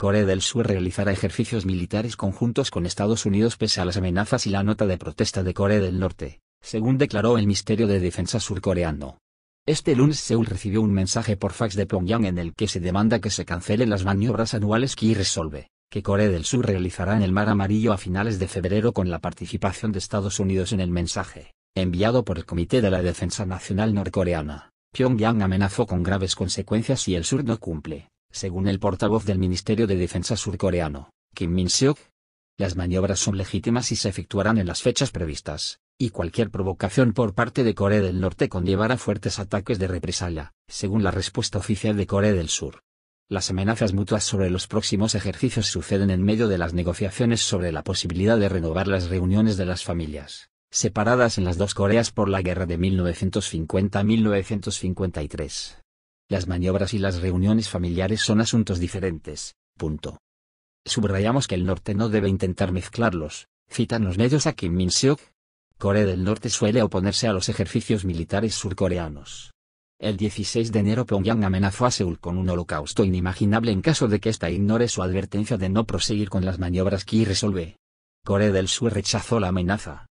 Corea del Sur realizará ejercicios militares conjuntos con Estados Unidos pese a las amenazas y la nota de protesta de Corea del Norte, según declaró el Ministerio de Defensa surcoreano. Este lunes Seúl recibió un mensaje por fax de Pyongyang en el que se demanda que se cancelen las maniobras anuales que resolve, que Corea del Sur realizará en el Mar Amarillo a finales de febrero con la participación de Estados Unidos en el mensaje, enviado por el Comité de la Defensa Nacional Norcoreana. Pyongyang amenazó con graves consecuencias si el sur no cumple. Según el portavoz del Ministerio de Defensa surcoreano, Kim Min-seok, las maniobras son legítimas y se efectuarán en las fechas previstas, y cualquier provocación por parte de Corea del Norte conllevará fuertes ataques de represalia, según la respuesta oficial de Corea del Sur. Las amenazas mutuas sobre los próximos ejercicios suceden en medio de las negociaciones sobre la posibilidad de renovar las reuniones de las familias, separadas en las dos Coreas por la guerra de 1950-1953. Las maniobras y las reuniones familiares son asuntos diferentes. Punto. Subrayamos que el norte no debe intentar mezclarlos, citan los medios a Kim Min-seok. Corea del Norte suele oponerse a los ejercicios militares surcoreanos. El 16 de enero Pyongyang amenazó a Seúl con un holocausto inimaginable en caso de que ésta ignore su advertencia de no proseguir con las maniobras que resolve. Corea del Sur rechazó la amenaza,